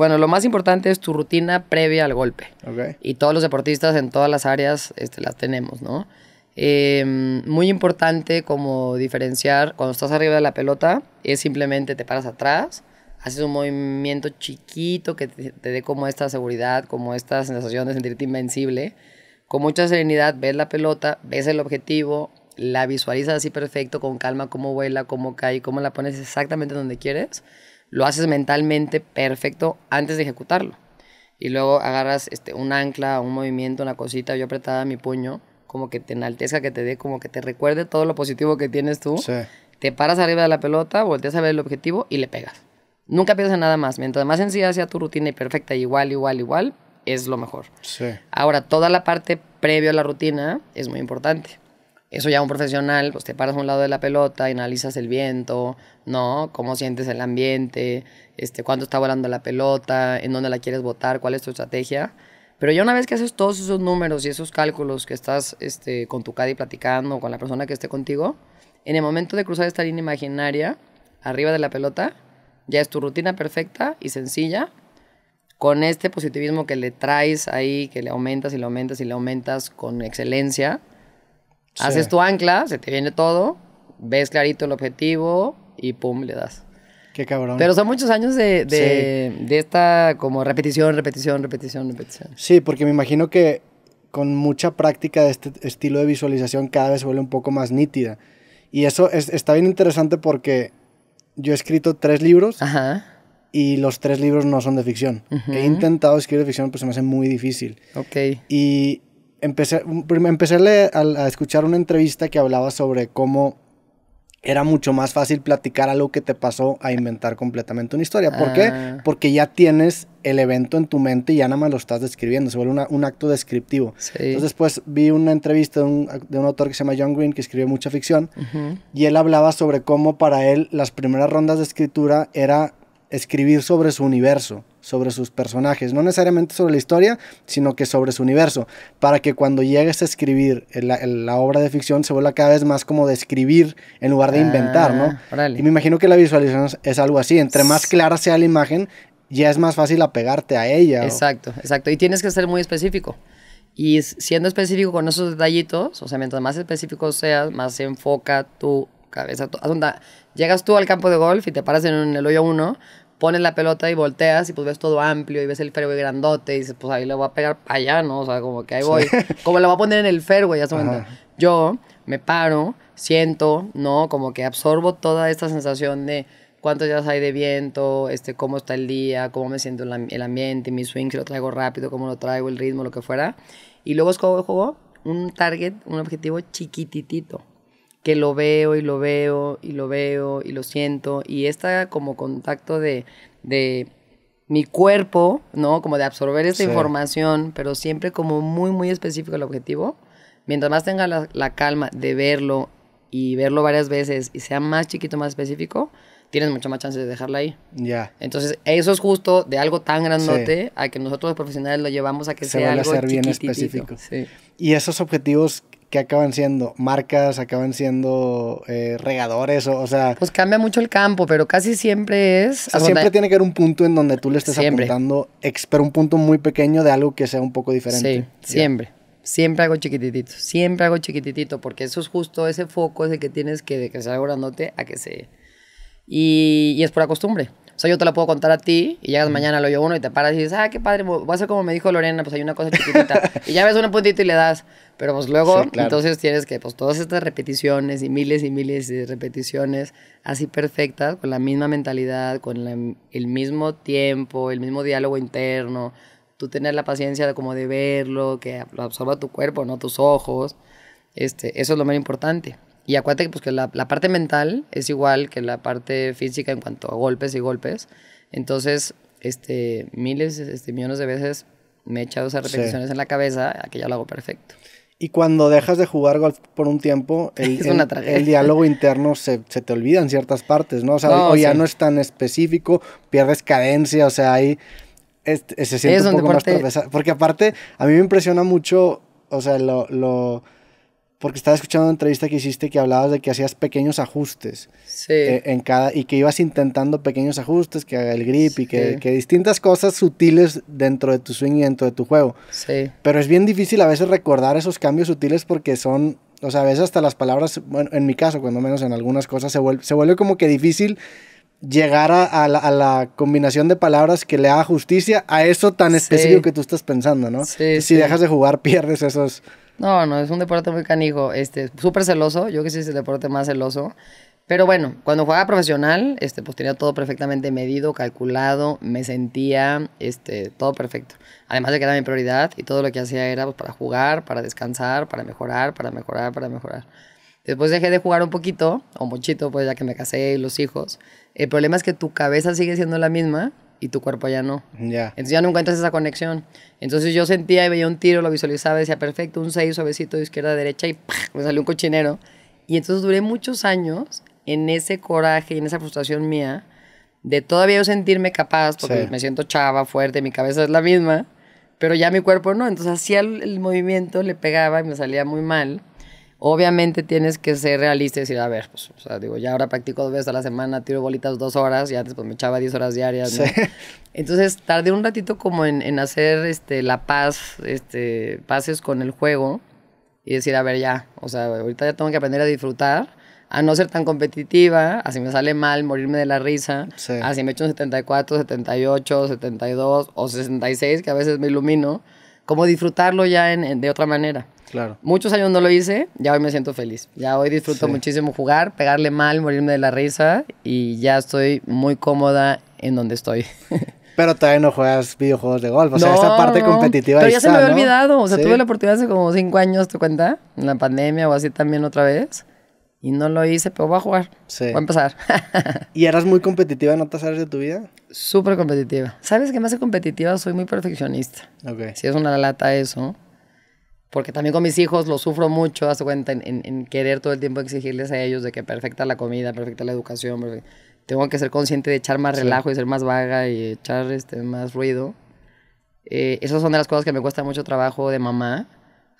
Bueno, lo más importante es tu rutina previa al golpe. Y todos los deportistas en todas las áreas este, las tenemos, ¿no? Em, muy importante como diferenciar cuando estás arriba de la pelota es simplemente te paras atrás, haces un movimiento chiquito que te, te dé como esta seguridad, como esta sensación de sentirte invencible. Con mucha serenidad ves la pelota, ves el objetivo, la visualizas así perfecto, con calma, cómo vuela, cómo cae, cómo la pones exactamente donde quieres lo haces mentalmente perfecto antes de ejecutarlo. Y luego agarras este, un ancla, un movimiento, una cosita, yo apretada mi puño, como que te enaltezca, que te dé, como que te recuerde todo lo positivo que tienes tú. Te paras arriba de la pelota, volteas a ver el objetivo y le pegas. Nunca piensas en nada más. Mientras más sencilla sea tu rutina y perfecta, igual, igual, igual, es lo mejor. Ahora, toda la parte previo a la rutina es muy importante. Eso ya un profesional, pues te paras a un lado de la pelota, analizas el viento, ¿no? Cómo sientes el ambiente, este, cuándo está volando la pelota, en dónde la quieres botar, cuál es tu estrategia. Pero ya una vez que haces todos esos números y esos cálculos que estás este, con tu caddy platicando, con la persona que esté contigo, en el momento de cruzar esta línea imaginaria, arriba de la pelota, ya es tu rutina perfecta y sencilla, con este positivismo que le traes ahí, que le aumentas y le aumentas y le aumentas con excelencia, Haces tu ancla, se te viene todo, ves clarito el objetivo y pum, le das. Qué cabrón. Pero son muchos años de, de, esta como repetición, repetición, repetición, repetición. Sí, porque me imagino que con mucha práctica de este estilo de visualización cada vez se vuelve un poco más nítida. Y eso está bien interesante porque yo he escrito tres libros y los tres libros no son de ficción. He intentado escribir de ficción, pues se me hace muy difícil. Ok. Y empecé, empecé a, escuchar una entrevista que hablaba sobre cómo era mucho más fácil platicar algo que te pasó a inventar completamente una historia. ¿Por qué? Ah. Porque ya tienes el evento en tu mente y ya nada más lo estás describiendo, se vuelve un acto descriptivo. Entonces después vi una entrevista de un, autor que se llama John Green, que escribe mucha ficción, y él hablaba sobre cómo para él las primeras rondas de escritura era escribir sobre su universo sobre sus personajes, no necesariamente sobre la historia, sino que sobre su universo, para que cuando llegues a escribir la, obra de ficción se vuelva cada vez más como de escribir en lugar de ah, inventar, ¿no? Y me imagino que la visualización es algo así, entre más clara sea la imagen, ya es más fácil apegarte a ella. Exacto, exacto, y tienes que ser muy específico. Y siendo específico con esos detallitos, o sea, mientras más específico seas, más se enfoca tu cabeza. llegas tú al campo de golf y te paras en el hoyo 1, pones la pelota y volteas y pues ves todo amplio y ves el fairway grandote y dices, pues ahí le voy a pegar allá, ¿no? O sea, como que ahí voy. Como la voy a poner en el fairway, ya se Yo me paro, siento, ¿no? Como que absorbo toda esta sensación de cuántos días hay de viento, este, cómo está el día, cómo me siento el, ambiente, mi swing, si lo traigo rápido, cómo lo traigo, el ritmo, lo que fuera. Y luego es como juego un target, un objetivo chiquititito que lo veo y lo veo y lo veo y lo siento y esta como contacto de, de mi cuerpo, ¿no? Como de absorber esta información, pero siempre como muy, muy específico el objetivo. Mientras más tenga la, la, calma de verlo y verlo varias veces y sea más chiquito, más específico, tienes mucha más chance de dejarla ahí. Ya. Entonces, eso es justo de algo tan grandote a que nosotros los profesionales lo llevamos a que sea algo a ser bien específico. Sí. Y esos objetivos que acaban siendo? Marcas, acaban siendo eh, regadores, o, sea... Pues cambia mucho el campo, pero casi siempre es... siempre tiene que haber un punto en donde tú le estés apuntando, pero un punto muy pequeño de algo que sea un poco diferente. Sí, siempre. Siempre hago chiquititito, siempre hago chiquititito, porque eso es justo ese foco de que tienes que de que sea grandote a que se... Y, es por la costumbre sea, yo te la puedo contar a ti y llegas mañana lo hoyo uno y te paras y dices, ah, qué padre, voy a hacer como me dijo Lorena, pues hay una cosa chiquitita. y ya ves una puntito y le das. Pero pues luego, entonces tienes que, pues todas estas repeticiones y miles y miles de repeticiones así perfectas, con la misma mentalidad, con el mismo tiempo, el mismo diálogo interno, tú tener la paciencia de como de verlo, que lo absorba tu cuerpo, no tus ojos. Este, eso es lo más importante. Y acuérdate que, pues, que la, parte mental es igual que la parte física en cuanto a golpes y golpes. Entonces, este, miles, este, millones de veces me he echado esas repeticiones en la cabeza, a que ya lo hago perfecto. Y cuando dejas de jugar golf por un tiempo, el, diálogo interno se, te olvida en ciertas partes, ¿no? O ya no es tan específico, pierdes cadencia, o sea, ahí es, se siente es un poco más Porque aparte, a mí me impresiona mucho, o sea, lo porque estaba escuchando una entrevista que hiciste que hablabas de que hacías pequeños ajustes sí. Eh, en cada y que ibas intentando pequeños ajustes, que haga el grip y que, distintas cosas sutiles dentro de tu swing y dentro de tu juego. Sí. Pero es bien difícil a veces recordar esos cambios sutiles porque son, o sea, a veces hasta las palabras, bueno, en mi caso, cuando menos en algunas cosas, se vuelve, se vuelve como que difícil llegar a, la, combinación de palabras que le haga justicia a eso tan específico que tú estás pensando, ¿no? Sí, si dejas de jugar, pierdes esos, no, no, es un deporte muy canijo, este, súper celoso, yo que sí es el deporte más celoso. Pero bueno, cuando jugaba profesional, este, pues tenía todo perfectamente medido, calculado, me sentía, este, todo perfecto. Además de que era mi prioridad y todo lo que hacía era pues, para jugar, para descansar, para mejorar, para mejorar, para mejorar. Después dejé de jugar un poquito, o muchito, pues ya que me casé y los hijos. El problema es que tu cabeza sigue siendo la misma, y tu cuerpo ya no. Ya. Entonces ya no encuentras esa conexión. Entonces yo sentía y veía un tiro, lo visualizaba, decía, perfecto, un seis suavecito de izquierda a derecha y ¡pah! me salió un cochinero. Y entonces duré muchos años en ese coraje y en esa frustración mía de todavía yo sentirme capaz, porque me siento chava, fuerte, mi cabeza es la misma, pero ya mi cuerpo no. Entonces hacía el movimiento, le pegaba y me salía muy mal. Obviamente tienes que ser realista y decir, a ver, pues, o sea, digo, ya ahora practico dos veces a la semana, tiro bolitas dos horas, y antes me echaba diez horas diarias, Entonces tardé un ratito como en, hacer este, la paz, este, pases con el juego y decir, a ver, ya, o sea, ahorita ya tengo que aprender a disfrutar, a no ser tan competitiva, así me sale mal, morirme de la risa, así me echo un 74, 78, 72 o 66, que a veces me ilumino, como disfrutarlo ya de otra manera. Claro. Muchos años no lo hice, ya hoy me siento feliz. Ya hoy disfruto muchísimo jugar, pegarle mal, morirme de la risa y ya estoy muy cómoda en donde estoy. Pero todavía no juegas videojuegos de golf. O sea, esa parte competitiva. Pero ya se me había olvidado. O sea, tuve la oportunidad hace como cinco años, ¿te cuenta? En la pandemia o así también otra vez. Y no lo hice, pero voy a jugar. Sí. Voy a empezar. ¿Y eras muy competitiva en otras áreas de tu vida? Súper competitiva. ¿Sabes qué me hace competitiva? Soy muy perfeccionista. Ok. Si es una lata eso porque también con mis hijos lo sufro mucho, hace cuenta, en, en, querer todo el tiempo exigirles a ellos de que perfecta la comida, perfecta la educación, tengo que ser consciente de echar más relajo y ser más vaga y echar este, más ruido. Eh, esas son de las cosas que me cuesta mucho trabajo de mamá.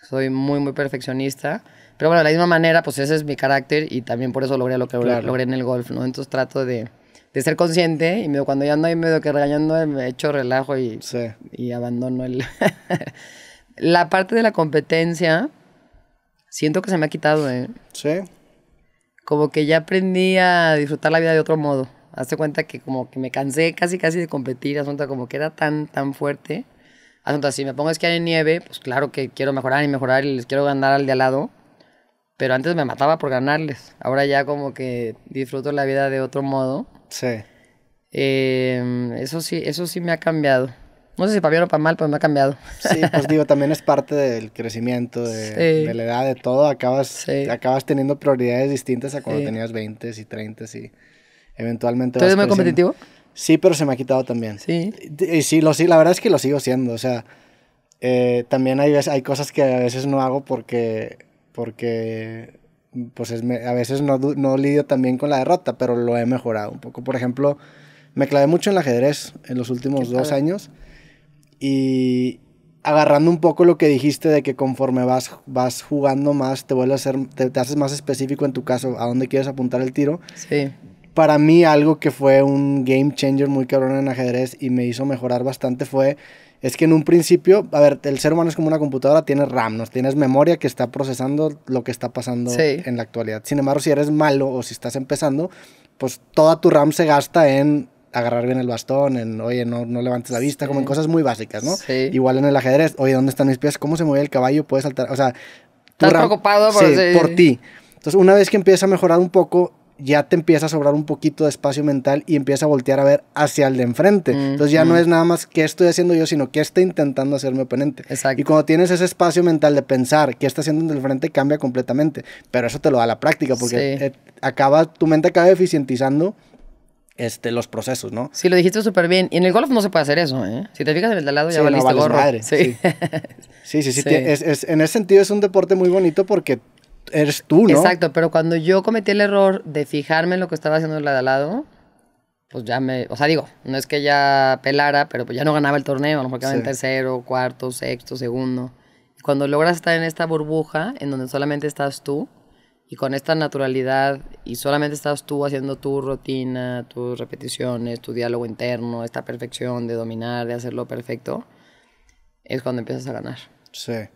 Soy muy, muy perfeccionista. Pero bueno, de la misma manera, pues ese es mi carácter y también por eso logré lo que logré en el golf, ¿no? Entonces trato de, de ser consciente y medio, cuando ya ando ahí medio que regañando, me echo relajo y, y abandono el... la parte de la competencia, siento que se me ha quitado, ¿eh? Sí. Como que ya aprendí a disfrutar la vida de otro modo. Hazte cuenta que como que me cansé casi casi de competir, asunto como que era tan, tan fuerte. Asunto, si me pongo a esquiar en nieve, pues claro que quiero mejorar y mejorar y les quiero ganar al de al lado. Pero antes me mataba por ganarles. Ahora ya como que disfruto la vida de otro modo. Sí. Eh, eso sí, eso sí me ha cambiado. No sé si para bien o para mal, pero me ha cambiado. Sí, pues digo, también es parte del crecimiento, de, la edad, de todo. Acabas, acabas teniendo prioridades distintas a cuando tenías 20 y 30 y eventualmente... ¿Tú eres muy competitivo? Sí, pero se me ha quitado también. Sí. Y, sí, lo, sí, la verdad es que lo sigo siendo. O sea, eh, también hay, cosas que a veces no hago porque, porque pues a veces no, no lidio también con la derrota, pero lo he mejorado un poco. Por ejemplo, me clavé mucho en el ajedrez en los últimos dos años. Y agarrando un poco lo que dijiste de que conforme vas, vas jugando más, te vuelves a ser, te, haces más específico en tu caso, a dónde quieres apuntar el tiro. Sí. Para mí algo que fue un game changer muy cabrón en ajedrez y me hizo mejorar bastante fue es que en un principio, a ver, el ser humano es como una computadora, tienes RAM, ¿no? tienes memoria que está procesando lo que está pasando en la actualidad. Sin embargo, si eres malo o si estás empezando, pues toda tu RAM se gasta en agarrar bien el bastón, en, oye, no, no levantes la vista, como en cosas muy básicas, ¿no? Igual en el ajedrez, oye, ¿dónde están mis pies? ¿Cómo se mueve el caballo? Puedes saltar, o sea... Estás preocupado por, sí, por ti. Entonces, una vez que empieza a mejorar un poco, ya te empieza a sobrar un poquito de espacio mental y empieza a voltear a ver hacia el de enfrente. Mm, Entonces ya no mm. es nada más qué estoy haciendo yo, sino qué está intentando hacer mi oponente. Exacto. Y cuando tienes ese espacio mental de pensar qué está haciendo el frente, cambia completamente. Pero eso te lo da la práctica, porque eh, acaba, tu mente acaba eficientizando este, los procesos, ¿no? Sí, lo dijiste súper bien. Y en el golf no se puede hacer eso, ¿eh? Si te fijas en el de lado, ya valiste no gorro. Sí. sí, sí, Es, en ese sentido es un deporte muy bonito porque eres tú, ¿no? Exacto, pero cuando yo cometí el error de fijarme en lo que estaba haciendo el de al lado, pues ya me... O sea, digo, no es que ya pelara, pero pues ya no ganaba el torneo. A lo mejor quedaba en tercero, cuarto, sexto, segundo. Cuando logras estar en esta burbuja en donde solamente estás tú y con esta naturalidad y solamente estás tú haciendo tu rutina, tus repeticiones, tu diálogo interno, esta perfección de dominar, de hacerlo perfecto, es cuando empiezas a ganar. Sí.